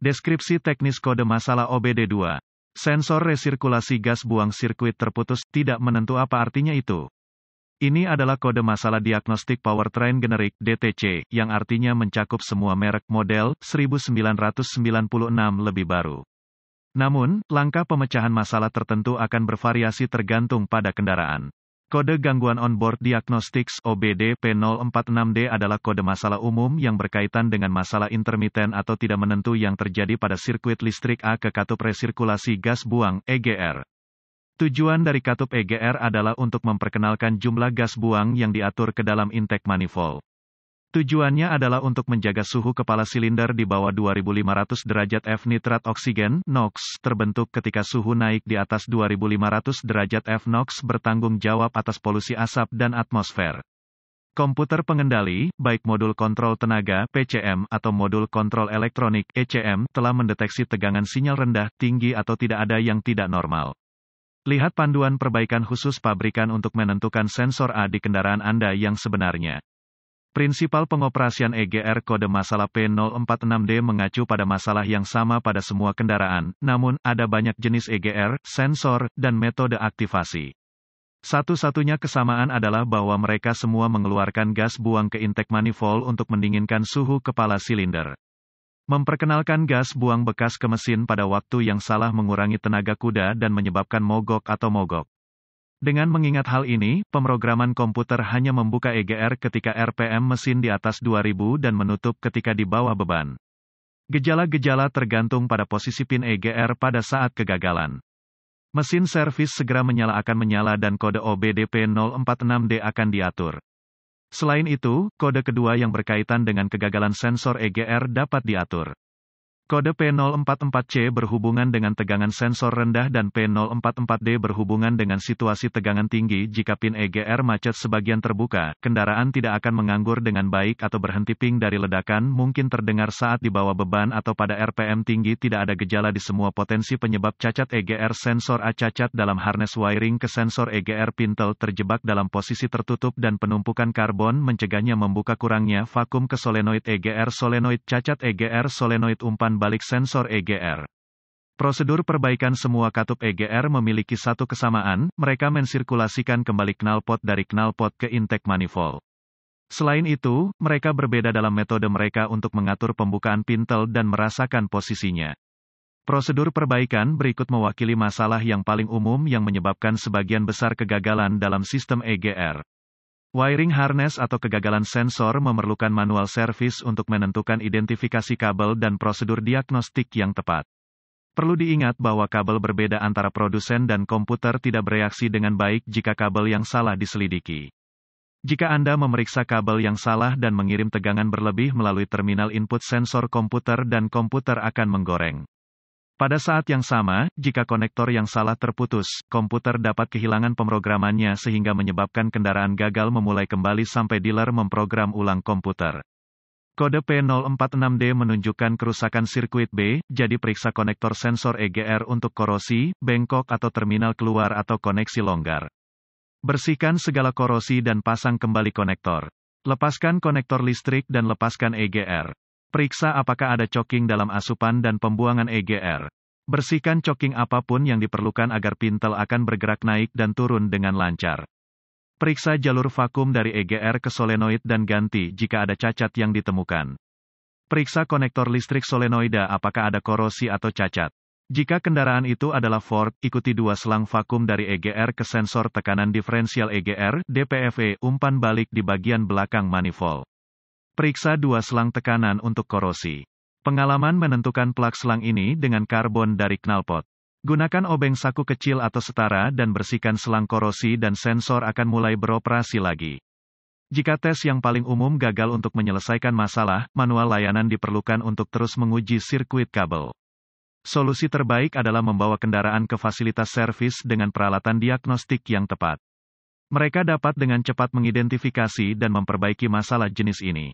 Deskripsi teknis kode masalah OBD2. Sensor resirkulasi gas buang sirkuit terputus, tidak menentu apa artinya itu. Ini adalah kode masalah diagnostik powertrain generik (DTC) yang artinya mencakup semua merek model 1996 lebih baru. Namun, langkah pemecahan masalah tertentu akan bervariasi tergantung pada kendaraan. Kode gangguan onboard diagnostics OBD P046D adalah kode masalah umum yang berkaitan dengan masalah intermiten atau tidak menentu yang terjadi pada sirkuit listrik A ke katup resirkulasi gas buang EGR. Tujuan dari katup EGR adalah untuk memperkenalkan jumlah gas buang yang diatur ke dalam intake manifold. Tujuannya adalah untuk menjaga suhu kepala silinder di bawah 2500 derajat F nitrat oksigen NOx terbentuk ketika suhu naik di atas 2500 derajat F NOx bertanggung jawab atas polusi asap dan atmosfer. Komputer pengendali, baik modul kontrol tenaga (PCM) atau modul kontrol elektronik (ECM), telah mendeteksi tegangan sinyal rendah, tinggi atau tidak ada yang tidak normal. Lihat panduan perbaikan khusus pabrikan untuk menentukan sensor A di kendaraan Anda yang sebenarnya. Prinsipal pengoperasian EGR kode masalah P046D mengacu pada masalah yang sama pada semua kendaraan, namun, ada banyak jenis EGR, sensor, dan metode aktivasi. Satu-satunya kesamaan adalah bahwa mereka semua mengeluarkan gas buang ke intake manifold untuk mendinginkan suhu kepala silinder. Memperkenalkan gas buang bekas ke mesin pada waktu yang salah mengurangi tenaga kuda dan menyebabkan mogok atau mogok. Dengan mengingat hal ini, pemrograman komputer hanya membuka EGR ketika RPM mesin di atas 2000 dan menutup ketika di bawah beban. Gejala-gejala tergantung pada posisi pin EGR pada saat kegagalan. Mesin servis segera menyala akan menyala dan kode OBDP 046D akan diatur. Selain itu, kode kedua yang berkaitan dengan kegagalan sensor EGR dapat diatur. Kode P044C berhubungan dengan tegangan sensor rendah dan P044D berhubungan dengan situasi tegangan tinggi jika pin EGR macet sebagian terbuka, kendaraan tidak akan menganggur dengan baik atau berhenti ping dari ledakan mungkin terdengar saat di bawah beban atau pada RPM tinggi tidak ada gejala di semua potensi penyebab cacat EGR sensor A cacat dalam harness wiring ke sensor EGR pintel terjebak dalam posisi tertutup dan penumpukan karbon mencegahnya membuka kurangnya vakum ke solenoid EGR solenoid cacat EGR solenoid umpan balik sensor EGR. Prosedur perbaikan semua katup EGR memiliki satu kesamaan, mereka mensirkulasikan kembali knalpot dari knalpot ke intake manifold. Selain itu, mereka berbeda dalam metode mereka untuk mengatur pembukaan pintel dan merasakan posisinya. Prosedur perbaikan berikut mewakili masalah yang paling umum yang menyebabkan sebagian besar kegagalan dalam sistem EGR. Wiring harness atau kegagalan sensor memerlukan manual service untuk menentukan identifikasi kabel dan prosedur diagnostik yang tepat. Perlu diingat bahwa kabel berbeda antara produsen dan komputer tidak bereaksi dengan baik jika kabel yang salah diselidiki. Jika Anda memeriksa kabel yang salah dan mengirim tegangan berlebih melalui terminal input sensor komputer dan komputer akan menggoreng. Pada saat yang sama, jika konektor yang salah terputus, komputer dapat kehilangan pemrogramannya sehingga menyebabkan kendaraan gagal memulai kembali sampai dealer memprogram ulang komputer. Kode P046D menunjukkan kerusakan sirkuit B, jadi periksa konektor sensor EGR untuk korosi, bengkok atau terminal keluar atau koneksi longgar. Bersihkan segala korosi dan pasang kembali konektor. Lepaskan konektor listrik dan lepaskan EGR. Periksa apakah ada coking dalam asupan dan pembuangan EGR. Bersihkan coking apapun yang diperlukan agar pintel akan bergerak naik dan turun dengan lancar. Periksa jalur vakum dari EGR ke solenoid dan ganti jika ada cacat yang ditemukan. Periksa konektor listrik solenoida apakah ada korosi atau cacat. Jika kendaraan itu adalah Ford, ikuti dua selang vakum dari EGR ke sensor tekanan diferensial EGR, DPFE, umpan balik di bagian belakang manifold. Periksa dua selang tekanan untuk korosi. Pengalaman menentukan plak selang ini dengan karbon dari knalpot. Gunakan obeng saku kecil atau setara dan bersihkan selang korosi dan sensor akan mulai beroperasi lagi. Jika tes yang paling umum gagal untuk menyelesaikan masalah, manual layanan diperlukan untuk terus menguji sirkuit kabel. Solusi terbaik adalah membawa kendaraan ke fasilitas servis dengan peralatan diagnostik yang tepat. Mereka dapat dengan cepat mengidentifikasi dan memperbaiki masalah jenis ini.